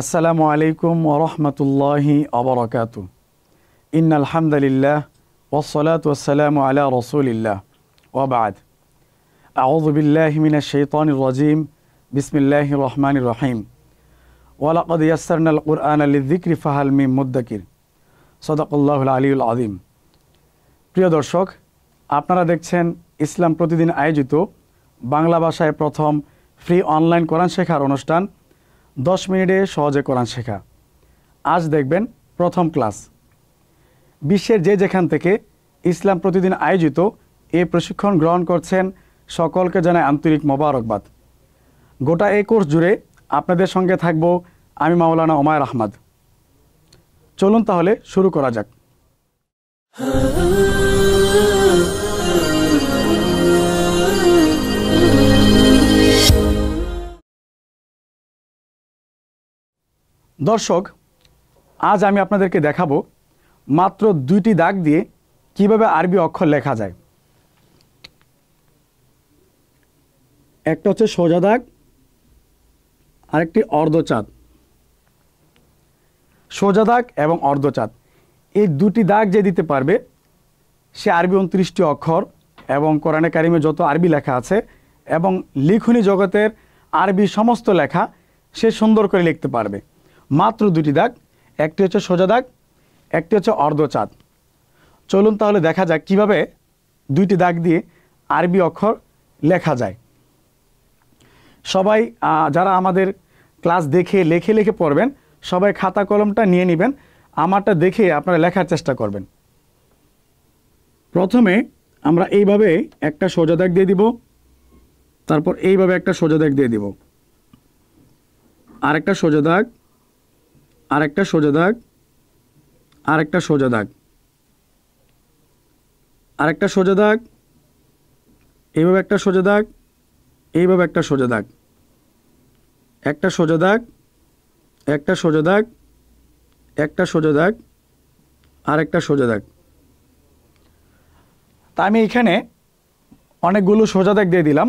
আসসালামু আলাইকুম ও ওরহমতুল্লাহি অবরকাত ইন আলহামদুলিল্লাহ ওসলাত ওসালাম আলা রসুলিল্লাহ ওবাদ আউজবিল্লাহমিনা শৈতান রাজিম বিসমিল্লাহ রহমান রহিম ওয়ালাকদ ইয়াসারনাল কুরআন আলী জিক্রি ফাহাল মিম মুদ্দাকির সদাকুল্লাহ আলিউল আদিম প্রিয় দর্শক আপনারা দেখছেন ইসলাম প্রতিদিন আয়োজিত বাংলা ভাষায় প্রথম ফ্রি অনলাইন কোরআন শেখার অনুষ্ঠান দশ মিনিটে সহজে কোরআন শেখা আজ দেখবেন প্রথম ক্লাস বিশ্বের যে যেখান থেকে ইসলাম প্রতিদিন আয়োজিত এ প্রশিক্ষণ গ্রহণ করছেন সকলকে জানায় আন্তরিক মোবারকবাদ গোটা এই কোর্স জুড়ে আপনাদের সঙ্গে থাকব আমি মাওলানা ওমায়ের আহমদ চলুন তাহলে শুরু করা যাক দর্শক আজ আমি আপনাদেরকে দেখাবো মাত্র দুইটি দাগ দিয়ে কিভাবে আরবি অক্ষর লেখা যায় একটা হচ্ছে সোজা দাগ আরেকটি অর্ধচাঁদ সোজা দাগ এবং অর্ধচাঁদ এই দুটি দাগ যে দিতে পারবে সে আরবি উনত্রিশটি অক্ষর এবং কোরআনে কারিমে যত আরবি লেখা আছে এবং লিখুনি জগতের আরবি সমস্ত লেখা সে সুন্দর করে লিখতে পারবে মাত্র দুটি দাগ একটি হচ্ছে সোজা দাগ একটি হচ্ছে অর্ধচাঁদ চলুন তাহলে দেখা যাক কিভাবে দুইটি দাগ দিয়ে আরবি অক্ষর লেখা যায় সবাই যারা আমাদের ক্লাস দেখে লেখে লেখে পড়বেন সবাই খাতা কলমটা নিয়ে নেবেন আমারটা দেখে আপনারা লেখার চেষ্টা করবেন প্রথমে আমরা এইভাবে একটা সোজা দাগ দিয়ে দিব তারপর এইভাবে একটা সোজা দাগ দিয়ে দিব আর একটা সোজা দাগ আরেকটা সোজা দাগ আরেকটা সোজা দাগ আরেকটা সোজা দাগ এইভাবে একটা সোজা দাগ এইভাবে একটা সোজা দাগ একটা সোজা দাগ একটা সোজা দাগ একটা সোজা দাগ আর একটা সোজা দাগ তা আমি এখানে অনেকগুলো সোজা দাগ দিয়ে দিলাম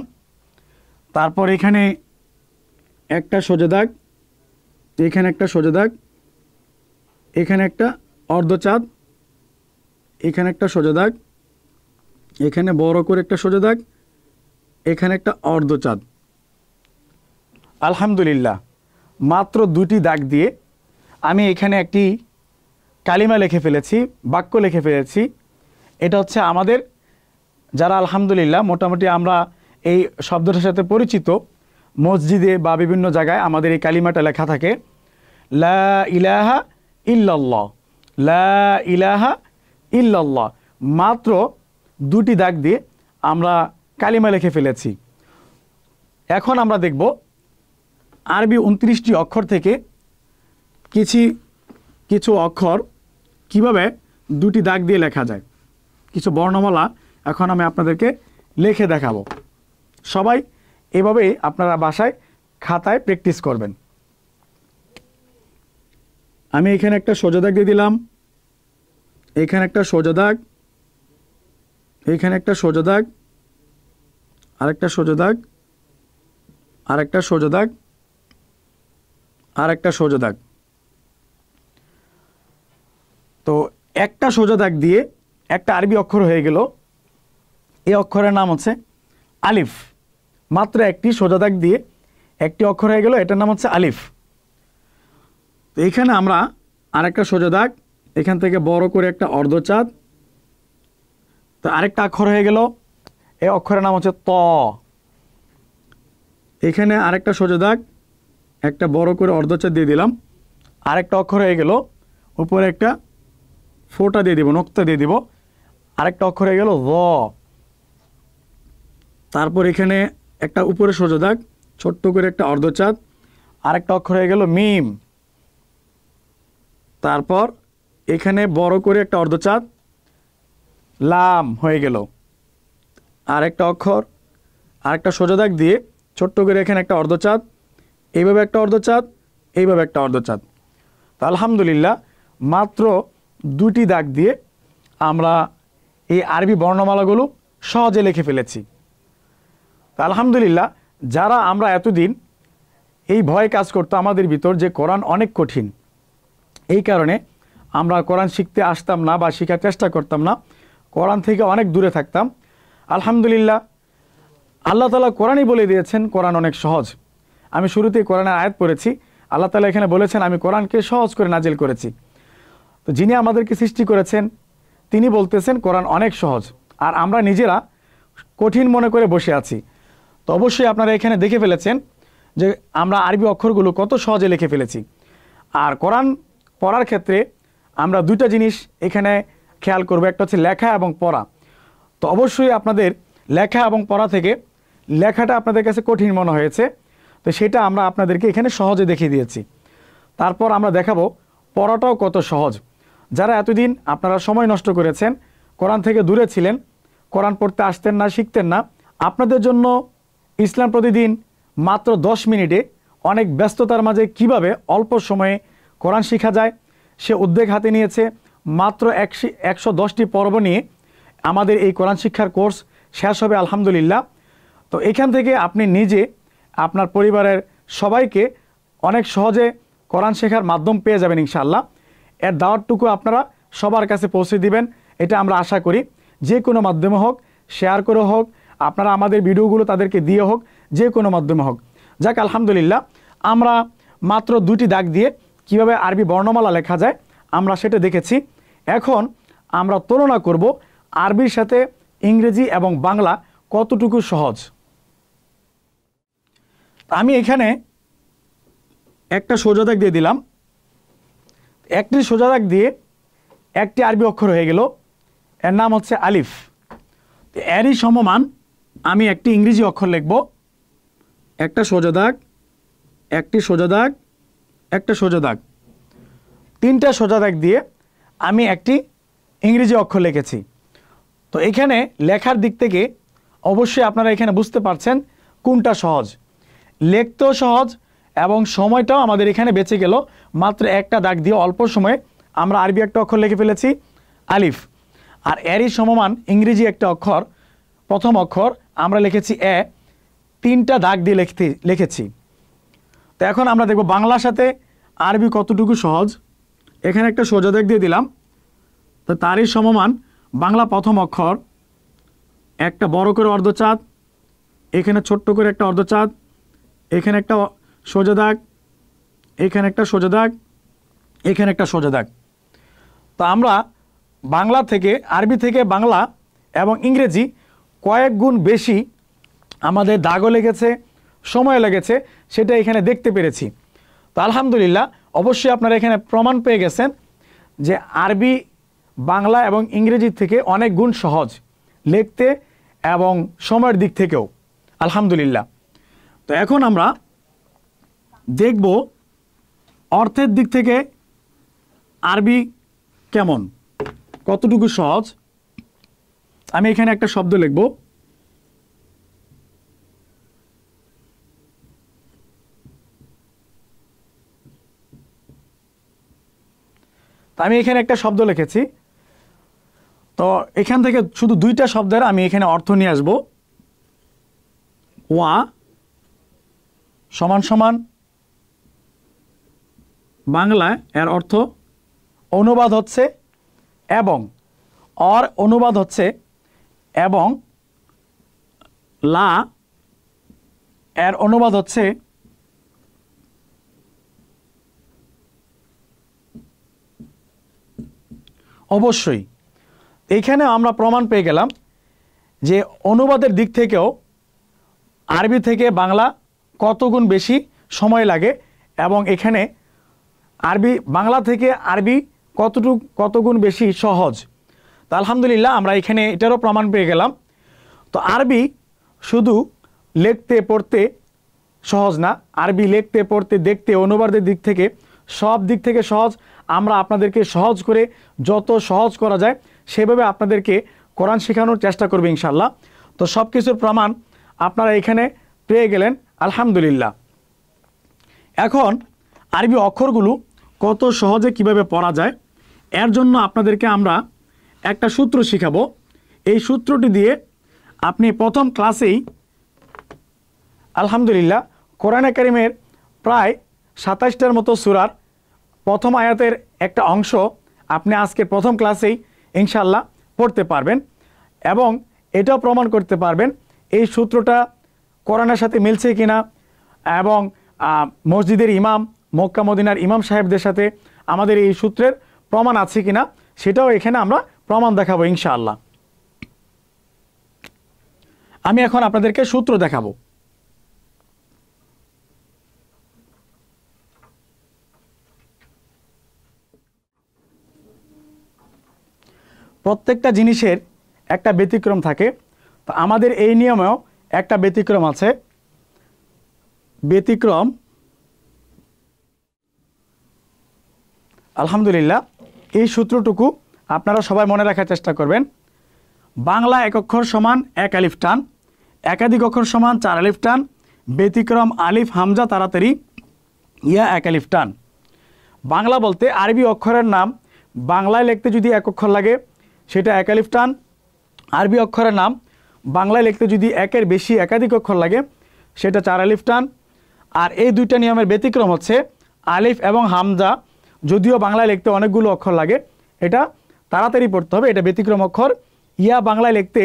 তারপর এখানে একটা সোজা দাগ এখানে একটা সোজা দাগ এখানে একটা অর্ধচাঁদ এখানে একটা সোজা দাগ এখানে বড় করে একটা সোজা দাগ এখানে একটা অর্ধচাঁদ আলহামদুলিল্লাহ মাত্র দুটি দাগ দিয়ে আমি এখানে একটি কালিমা লিখে ফেলেছি বাক্য লিখে ফেলেছি এটা হচ্ছে আমাদের যারা আলহামদুলিল্লাহ মোটামুটি আমরা এই শব্দটার সাথে পরিচিত মসজিদে বা বিভিন্ন জায়গায় আমাদের এই কালিমাটা লেখা থাকে লা ইলাহা ইল্লাল্লাহ লা ইলাহা ইল্লাল্লাহ মাত্র দুটি দাগ দিয়ে আমরা কালিমা লিখে ফেলেছি এখন আমরা দেখব আরবি উনত্রিশটি অক্ষর থেকে কিছু কিছু অক্ষর কিভাবে দুটি দাগ দিয়ে লেখা যায় কিছু বর্ণমালা এখন আমি আপনাদেরকে লেখে দেখাবো সবাই এভাবেই আপনারা বাসায় খাতায় প্র্যাকটিস করবেন আমি এখানে একটা সোজা দাগ দিয়ে দিলাম এখানে একটা সোজা দাগ এখানে একটা সোজা দাগ আর একটা সোজা দাগ আর একটা সোজা দাগ আর একটা সোজা দাগ তো একটা সোজা দাগ দিয়ে একটা আরবি অক্ষর হয়ে গেল এই অক্ষরের নাম হচ্ছে আলিফ মাত্র একটি সোজা দাগ দিয়ে একটি অক্ষর হয়ে গেল এটার নাম হচ্ছে আলিফ তো এখানে আমরা আরেকটা সোজা দাগ এখান থেকে বড় করে একটা অর্ধচাঁদ তো আরেকটা অক্ষর হয়ে গেল এই অক্ষরের নাম হচ্ছে ত এখানে আরেকটা সোজা দাগ একটা বড় করে অর্ধচাঁদ দিয়ে দিলাম আরেকটা অক্ষর হয়ে গেল উপরে একটা ফোটা দিয়ে দিব নক্তা দিয়ে দিব আরেকটা অক্ষর হয়ে গেল র তারপর এখানে একটা উপরে সোজা দাগ ছোট্ট করে একটা অর্ধচাঁদ আরেকটা অক্ষর হয়ে গেল মিম তারপর এখানে বড় করে একটা অর্ধচাঁদ লাম হয়ে গেল আরেকটা অক্ষর আরেকটা সোজা দাগ দিয়ে ছোট্ট করে এখানে একটা অর্ধচাঁদ এইভাবে একটা অর্ধচাঁদ এইভাবে একটা অর্ধচাঁদ তো আলহামদুলিল্লাহ মাত্র দুটি দাগ দিয়ে আমরা এই আরবি বর্ণমালাগুলো সহজে লিখে ফেলেছি আলহামদুলিল্লাহ যারা আমরা এতদিন এই ভয় কাজ করতো আমাদের ভিতর যে কোরআন অনেক কঠিন এই কারণে আমরা কোরআন শিখতে আসতাম না বা শেখার চেষ্টা করতাম না কোরআন থেকে অনেক দূরে থাকতাম আলহামদুলিল্লাহ আল্লাহ তালা কোরআনই বলে দিয়েছেন কোরআন অনেক সহজ আমি শুরুতেই কোরআনের আয়াত পড়েছি আল্লাহ তালা এখানে বলেছেন আমি কোরআনকে সহজ করে নাজিল করেছি তো যিনি আমাদেরকে সৃষ্টি করেছেন তিনি বলতেছেন কোরআন অনেক সহজ আর আমরা নিজেরা কঠিন মনে করে বসে আছি তো অবশ্যই আপনারা এখানে দেখে ফেলেছেন যে আমরা আরবি অক্ষরগুলো কত সহজে লিখে ফেলেছি আর কোরআন পড়ার ক্ষেত্রে আমরা দুইটা জিনিস এখানে খেয়াল করব একটা হচ্ছে লেখা এবং পড়া তো অবশ্যই আপনাদের লেখা এবং পড়া থেকে লেখাটা আপনাদের কাছে কঠিন মনে হয়েছে তো সেটা আমরা আপনাদেরকে এখানে সহজে দেখিয়ে দিয়েছি তারপর আমরা দেখাবো পড়াটাও কত সহজ যারা এতদিন আপনারা সময় নষ্ট করেছেন কোরআন থেকে দূরে ছিলেন কোরআন পড়তে আসতেন না শিখতেন না আপনাদের জন্য ইসলাম প্রতিদিন মাত্র দশ মিনিটে অনেক ব্যস্ততার মাঝে কিভাবে অল্প সময়ে কোরআন শিখা যায় সে উদ্বেগ হাতে নিয়েছে মাত্র একশো দশটি পর্ব নিয়ে আমাদের এই কোরআন শিক্ষার কোর্স শেষ হবে আলহামদুলিল্লাহ তো এখান থেকে আপনি নিজে আপনার পরিবারের সবাইকে অনেক সহজে কোরআন শেখার মাধ্যম পেয়ে যাবেন ইনশাআল্লাহ এর দাওয়াতটুকু আপনারা সবার কাছে পৌঁছে দিবেন এটা আমরা আশা করি যে কোনো মাধ্যমে হোক শেয়ার করে হোক আপনারা আমাদের ভিডিওগুলো তাদেরকে দিয়ে হোক যে কোনো মাধ্যমে হোক যাক আলহামদুলিল্লাহ আমরা মাত্র দুটি দাগ দিয়ে কিভাবে আরবি বর্ণমালা লেখা যায় আমরা সেটা দেখেছি এখন আমরা তুলনা করব আরবির সাথে ইংরেজি এবং বাংলা কতটুকু সহজ আমি এখানে একটা সোজাদাগ দিয়ে দিলাম একটি সোজাদাগ দিয়ে একটি আরবি অক্ষর হয়ে গেল এর নাম হচ্ছে আলিফ এরই সমমান আমি একটি ইংরেজি অক্ষর লিখব একটা সোজাদাগ একটি সোজাদাগ একটা সোজা দাগ তিনটা সোজা দাগ দিয়ে আমি একটি ইংরেজি অক্ষর লিখেছি তো এখানে লেখার দিক থেকে অবশ্যই আপনারা এখানে বুঝতে পারছেন কোনটা সহজ লেখতেও সহজ এবং সময়টাও আমাদের এখানে বেঁচে গেল মাত্র একটা দাগ দিয়ে অল্প সময়ে আমরা আরবি একটা অক্ষর লিখে ফেলেছি আলিফ আর এরই সমমান ইংরেজি একটা অক্ষর প্রথম অক্ষর আমরা লিখেছি এ তিনটা দাগ দিয়ে লিখতে লিখেছি তো এখন আমরা দেখব বাংলার সাথে আরবি কতটুকু সহজ এখানে একটা সোজা দেখ দিয়ে দিলাম তো তারই সমমান বাংলা প্রথম অক্ষর একটা বড় করে অর্ধচাঁদ এখানে ছোট্ট করে একটা অর্ধচাঁদ এখানে একটা সোজা দাগ এখানে একটা সোজা দাগ এখানে একটা সোজা দাগ তো আমরা বাংলা থেকে আরবি থেকে বাংলা এবং ইংরেজি কয়েক গুণ বেশি আমাদের দাগও লেগেছে সময় লেগেছে সেটা এখানে দেখতে পেরেছি তো আলহামদুলিল্লাহ অবশ্যই আপনারা এখানে প্রমাণ পেয়ে গেছেন যে আরবি বাংলা এবং ইংরেজি থেকে অনেক গুণ সহজ লিখতে এবং সময়ের দিক থেকেও আলহামদুলিল্লাহ তো এখন আমরা দেখব অর্থের দিক থেকে আরবি কেমন কতটুকু সহজ আমি এখানে একটা শব্দ লিখবো তো আমি এখানে একটা শব্দ লিখেছি তো এখান থেকে শুধু দুইটা শব্দের আমি এখানে অর্থ নিয়ে আসব ওয়া সমান সমান বাংলায় এর অর্থ অনুবাদ হচ্ছে এবং অর অনুবাদ হচ্ছে এবং লা এর অনুবাদ হচ্ছে অবশ্যই এইখানে আমরা প্রমাণ পেয়ে গেলাম যে অনুবাদের দিক থেকেও আরবি থেকে বাংলা কতগুণ বেশি সময় লাগে এবং এখানে আরবি বাংলা থেকে আরবি কতটুক কতগুণ বেশি সহজ তা আলহামদুলিল্লাহ আমরা এখানে এটারও প্রমাণ পেয়ে গেলাম তো আরবি শুধু লিখতে পড়তে সহজ না আরবি লিখতে পড়তে দেখতে অনুবাদের দিক থেকে সব দিক থেকে সহজ আমরা আপনাদেরকে সহজ করে যত সহজ করা যায় সেভাবে আপনাদেরকে কোরআন শেখানোর চেষ্টা করবে ইনশাল্লাহ তো সব কিছুর প্রমাণ আপনারা এখানে পেয়ে গেলেন আলহামদুলিল্লাহ এখন আরবি অক্ষরগুলো কত সহজে কিভাবে পড়া যায় এর জন্য আপনাদেরকে আমরা একটা সূত্র শিখাবো এই সূত্রটি দিয়ে আপনি প্রথম ক্লাসেই আলহামদুলিল্লাহ কোরআন একাডেমের প্রায় সাতাশটার মতো সুরার প্রথম আয়াতের একটা অংশ আপনি আজকে প্রথম ক্লাসেই ইনশাল্লাহ পড়তে পারবেন এবং এটাও প্রমাণ করতে পারবেন এই সূত্রটা করোনার সাথে মিলছে কিনা এবং মসজিদের ইমাম মক্কা মদিনার ইমাম সাহেবদের সাথে আমাদের এই সূত্রের প্রমাণ আছে কিনা সেটাও এখানে আমরা প্রমাণ দেখাবো ইনশাআল্লাহ আমি এখন আপনাদেরকে সূত্র দেখাবো প্রত্যেকটা জিনিসের একটা ব্যতিক্রম থাকে তো আমাদের এই নিয়মেও একটা ব্যতিক্রম আছে ব্যতিক্রম আলহামদুলিল্লাহ এই সূত্রটুকু আপনারা সবাই মনে রাখার চেষ্টা করবেন বাংলা এক অক্ষর সমান এক আলিফ টান একাধিক অক্ষর সমান চার আলিফ টান ব্যতিক্রম আলিফ হামজা তাড়াতাড়ি ইয়া এক আলিফ টান বাংলা বলতে আরবি অক্ষরের নাম বাংলায় লিখতে যদি এক অক্ষর লাগে সেটা একালিফ টান আরবি অক্ষরের নাম বাংলায় লিখতে যদি একের বেশি একাধিক অক্ষর লাগে সেটা চার আলিফ টান আর এই দুইটা নিয়মের ব্যতিক্রম হচ্ছে আলিফ এবং হামজা যদিও বাংলায় লিখতে অনেকগুলো অক্ষর লাগে এটা তাড়াতাড়ি পড়তে হবে এটা ব্যতিক্রম অক্ষর ইয়া বাংলায় লিখতে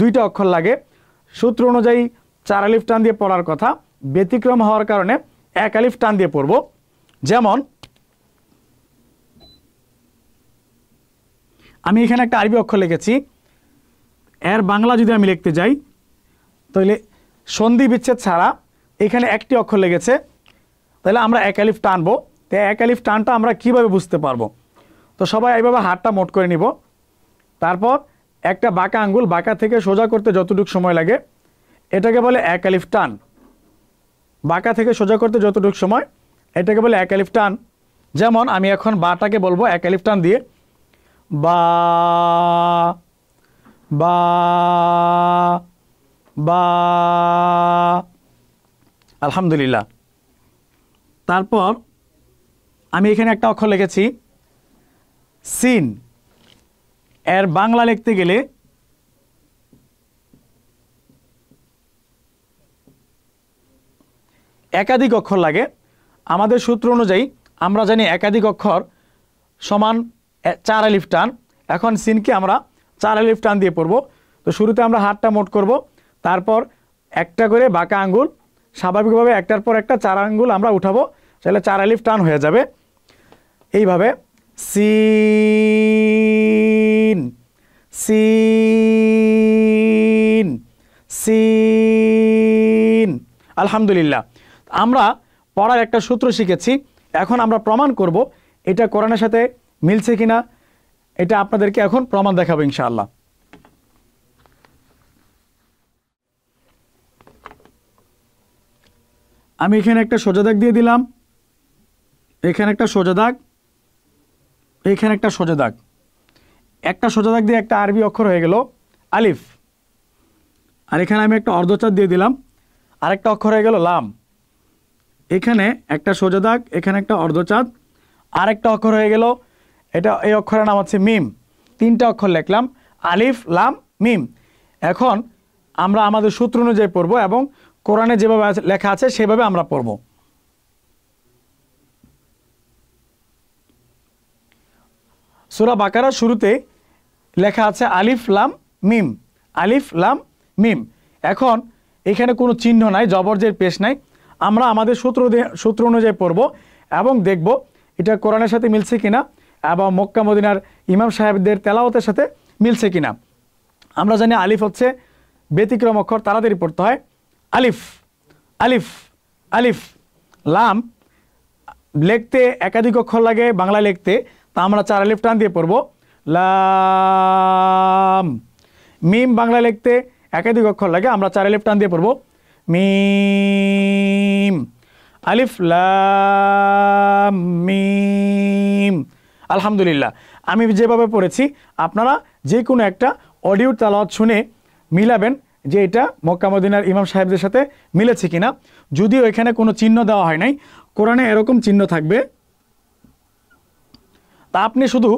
দুইটা অক্ষর লাগে সূত্র অনুযায়ী চার আলিফ টান দিয়ে পড়ার কথা ব্যতিক্রম হওয়ার কারণে এক আলিফ টান দিয়ে পড়ব যেমন আমি এখানে একটা আরবি অক্ষর লিখেছি এর বাংলা যদি আমি লিখতে যাই তাহলে সন্ধি বিচ্ছেদ ছাড়া এখানে একটি অক্ষর লেগেছে তাহলে আমরা এক আলিফ টানবো তো এক আলিফ টানটা আমরা কিভাবে বুঝতে পারবো তো সবাই এইভাবে হাতটা মোট করে নিব তারপর একটা বাঁকা আঙ্গুল বাঁকা থেকে সোজা করতে যতটুকু সময় লাগে এটাকে বলে এক আলিফ টান বাঁকা থেকে সোজা করতে যতটুকু সময় এটাকে বলে এক আলিফ টান যেমন আমি এখন বাটাকে বলবো এক আলিফ টান দিয়ে বা বা বা আলহামদুলিল্লাহ তারপর আমি এখানে একটা অক্ষর লিখেছি সিন এর বাংলা লিখতে গেলে একাধিক অক্ষর লাগে আমাদের সূত্র অনুযায়ী আমরা জানি একাধিক অক্ষর সমান চার আলিফ টান এখন সিনকে আমরা চার আলিফ টান দিয়ে পড়ব তো শুরুতে আমরা হাতটা মোট করব তারপর একটা করে বাঁকা আঙ্গুল স্বাভাবিকভাবে একটার পর একটা চার আঙ্গুল আমরা উঠাবো তাহলে চার আলিফ টান হয়ে যাবে এইভাবে সিন সিন সিন আলহামদুলিল্লাহ আমরা পড়ার একটা সূত্র শিখেছি এখন আমরা প্রমাণ করব এটা কোরআনের সাথে মিলছে কিনা এটা আপনাদেরকে এখন প্রমাণ দেখাবো ইনশাআল্লাহ আমি এখানে একটা সোজা দাগ দিয়ে দিলাম এখানে একটা সোজা দাগ এখানে একটা সোজা দাগ একটা সোজা দাগ দিয়ে একটা আরবি অক্ষর হয়ে গেল আলিফ আর এখানে আমি একটা অর্ধচাঁদ দিয়ে দিলাম আর একটা অক্ষর হয়ে গেল লাম এখানে একটা সোজা দাগ এখানে একটা অর্ধচাঁদ আর একটা অক্ষর হয়ে গেল এটা এই অক্ষরের নাম হচ্ছে মিম তিনটা অক্ষর লিখলাম আলিফ লাম মিম এখন আমরা আমাদের সূত্র অনুযায়ী পড়ব এবং কোরআনে যেভাবে লেখা আছে সেভাবে আমরা পড়ব সুরা বাকারা শুরুতে লেখা আছে আলিফ লাম মিম আলিফ লাম মিম এখন এখানে কোনো চিহ্ন নাই জবরজের পেশ নাই আমরা আমাদের সূত্র সূত্র অনুযায়ী পড়ব এবং দেখব এটা কোরআনের সাথে মিলছে কিনা এবং মক্কা মদিনার ইমাম সাহেবদের তেলাওতের সাথে মিলছে কিনা আমরা জানি আলিফ হচ্ছে ব্যতিক্রম অক্ষর তাড়াতাড়ি পড়তে হয় আলিফ আলিফ আলিফ লাম লিখতে একাধিক অক্ষর লাগে বাংলা লিখতে তা আমরা চার আলিফ টান দিয়ে পড়ব লাম মিম বাংলা লিখতে একাধিক অক্ষর লাগে আমরা চার আলিফ টান দিয়ে পড়ব মিম আলিফ লাম মিম আলহামদুলিল্লাহ আমি যেভাবে পড়েছি আপনারা যে কোনো একটা অডিও তালাওয়াত শুনে মিলাবেন যে এটা মক্কামদিনার ইমাম সাহেবদের সাথে মিলেছে কিনা যদিও এখানে কোনো চিহ্ন দেওয়া হয় নাই কোরআনে এরকম চিহ্ন থাকবে তা আপনি শুধু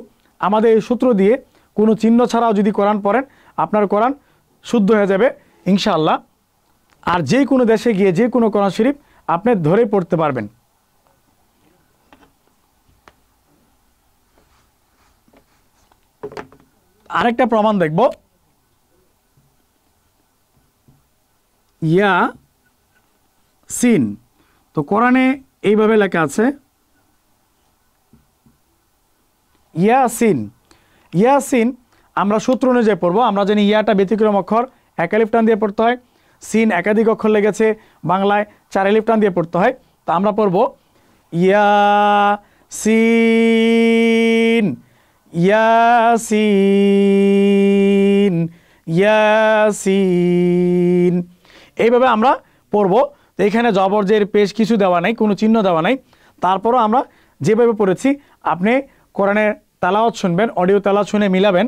আমাদের এই সূত্র দিয়ে কোনো চিহ্ন ছাড়াও যদি কোরআন পড়েন আপনার কোরআন শুদ্ধ হয়ে যাবে ইনশাআল্লাহ আর যে কোনো দেশে গিয়ে যে কোনো কোরআন শরীফ আপনি ধরে পড়তে পারবেন আরেকটা প্রমাণ দেখব ইয়া সিন তো কোরআনে এইভাবে লেখা আছে ইয়া সিন ইয়া সিন আমরা সূত্র অনুযায়ী পড়বো আমরা জানি ইয়াটা ব্যতিক্রম অক্ষর একালিপ টান দিয়ে পড়তে হয় সিন একাধিক অক্ষর লেগেছে বাংলায় চারালিপ টান দিয়ে পড়তে হয় তা আমরা পড়বো ইয়া সিন ইয়াসিন ইয়াসিন এইভাবে আমরা পড়ব তো এখানে জবরজের পেশ কিছু দেওয়া নাই কোনো চিহ্ন দেওয়া নাই তারপরও আমরা যেভাবে পড়েছি আপনি কোরআনের তালাওয়াত শুনবেন অডিও তালা শুনে মিলাবেন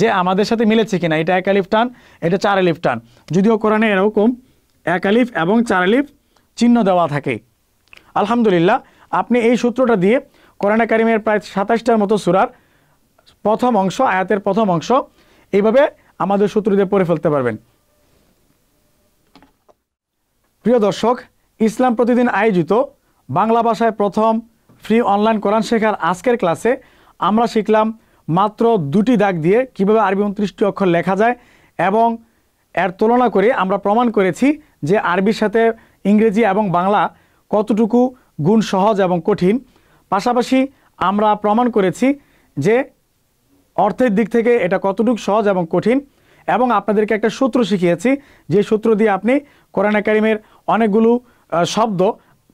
যে আমাদের সাথে মিলেছে কিনা এটা এক আলিফ টান এটা চার আলিফ টান যদিও কোরআনে এরকম এক আলিফ এবং চার আলিফ চিহ্ন দেওয়া থাকে আলহামদুলিল্লাহ আপনি এই সূত্রটা দিয়ে কোরআনে কারিমের প্রায় সাতাশটার মতো সুরার প্রথম অংশ আয়াতের প্রথম অংশ এইভাবে আমাদের শত্রুদের পড়ে ফেলতে পারবেন প্রিয় দর্শক ইসলাম প্রতিদিন আয়োজিত বাংলা ভাষায় প্রথম ফ্রি অনলাইন কোরআন শেখার আজকের ক্লাসে আমরা শিখলাম মাত্র দুটি দাগ দিয়ে কিভাবে আরবি উনত্রিশটি অক্ষর লেখা যায় এবং এর তুলনা করে আমরা প্রমাণ করেছি যে আরবির সাথে ইংরেজি এবং বাংলা কতটুকু গুণ সহজ এবং কঠিন পাশাপাশি আমরা প্রমাণ করেছি যে অর্থের দিক থেকে এটা কতটুকু সহজ এবং কঠিন এবং আপনাদেরকে একটা সূত্র শিখিয়েছি যে সূত্র দিয়ে আপনি কোরআন একাডেমির অনেকগুলো শব্দ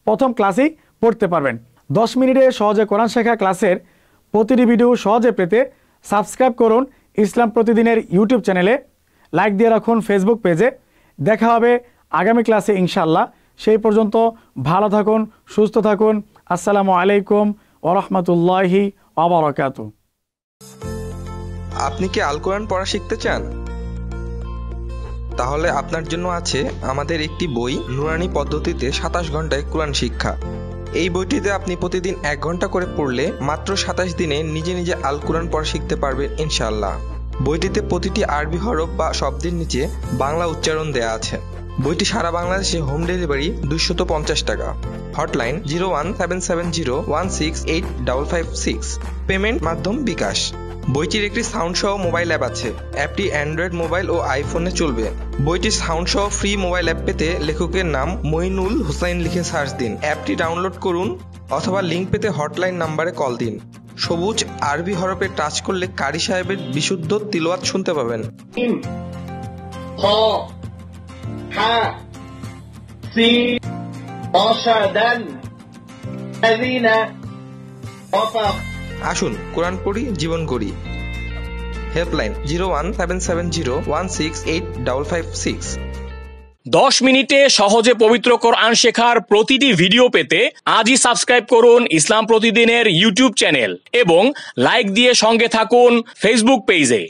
প্রথম ক্লাসেই পড়তে পারবেন দশ মিনিটে সহজে কোরআন শেখা ক্লাসের প্রতিটি ভিডিও সহজে পেতে সাবস্ক্রাইব করুন ইসলাম প্রতিদিনের ইউটিউব চ্যানেলে লাইক দিয়ে রাখুন ফেসবুক পেজে দেখা হবে আগামী ক্লাসে ইনশাল্লাহ সেই পর্যন্ত ভালো থাকুন সুস্থ থাকুন আসসালামু আলাইকুম ওরহমতুল্লাহি আবরকাত আপনি কি আল কোরআন পড়া শিখতে চান তাহলে আপনার জন্য আছে আমাদের একটি বই নুরানি পদ্ধতিতে সাতাশ ঘন্টায় কোরআন শিক্ষা এই বইটিতে আপনি প্রতিদিন এক ঘন্টা করে পড়লে মাত্র সাতাশ দিনে নিজে নিজে আল কোরআন পড়া শিখতে পারবেন ইনশাল্লাহ বইটিতে প্রতিটি আরবি হরফ বা শব্দের নিচে বাংলা উচ্চারণ দেয়া আছে বইটি সারা বাংলাদেশে হোম ডেলিভারি দুশত পঞ্চাশ টাকা hotline zero one seven seven zero one six eight double five six payment মাধ্যম বিকাশ বইটির একটি সাউন্ড সহ মোবাইল অ্যাপ আছে অ্যাপটি অ্যান্ড্রয়েড মোবাইল ও আইফোনে চলবে বইটির সাউন্ড সহ ফ্রি মোবাইল অ্যাপ পেতে লেখকের নাম মইনুল হুসাইন লিখে সার্চ দিন অ্যাপটি ডাউনলোড করুন অথবা লিঙ্ক পেতে হটলাইন নাম্বারে কল দিন সবুজ আরবি হরপে টাচ করলে কারি সাহেবের বিশুদ্ধ তিলওয়াত শুনতে পাবেন আসুন কোরআন পড়ি জীবন করি helpline zero one seven seven zero one six eight five six দশ মিনিটে সহজে পবিত্র কোরআন শেখার প্রতিটি ভিডিও পেতে আজই সাবস্ক্রাইব করুন ইসলাম প্রতিদিনের ইউটিউব চ্যানেল এবং লাইক দিয়ে সঙ্গে থাকুন ফেসবুক পেজে